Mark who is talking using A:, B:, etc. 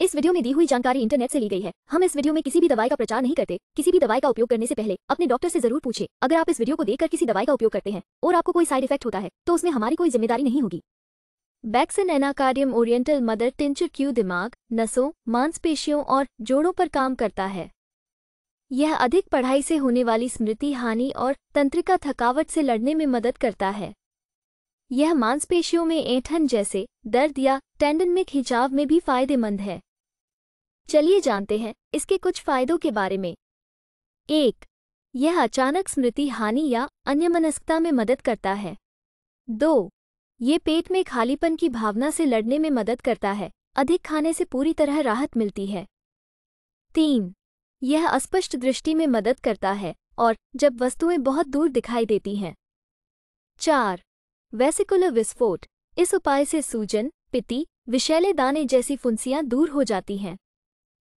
A: इस वीडियो में दी हुई जानकारी इंटरनेट से ली गई है हम इस वीडियो में किसी भी दवाई का प्रचार नहीं करते किसी भी दवाई का उपयोग करने से पहले अपने डॉक्टर से जरूर पूछे अगर आप इस वीडियो को देखकर किसी दवाई का उपयोग करते हैं और आपको कोई साइड इफेक्ट होता है तो उसमें हमारी कोई जिम्मेदारी नहीं होगी Bakson anacardium oriental mother tincture Q दिमाग नसों मांसपेशियों और जोड़ों पर काम करता है यह अधिक पढ़ाई से होने वाली स्मृति हानि और तंत्रिका थकावट से लड़ने में मदद करता है यह मांसपेशियों में ऐंठन जैसे दर्द या टेंडन में खिंचाव में भी फायदेमंद है चलिए जानते हैं इसके कुछ फायदों के बारे में एक यह अचानक स्मृति हानि या अन्यमनस्कता में मदद करता है दो ये पेट में खालीपन की भावना से लड़ने में मदद करता है अधिक खाने से पूरी तरह राहत मिलती है तीन यह अस्पष्ट दृष्टि में मदद करता है और जब वस्तुएं बहुत दूर दिखाई देती हैं चार वैसिकुलर विस्फोट इस उपाय से सूजन पिति विषैले दाने जैसी फुंसियां दूर हो जाती हैं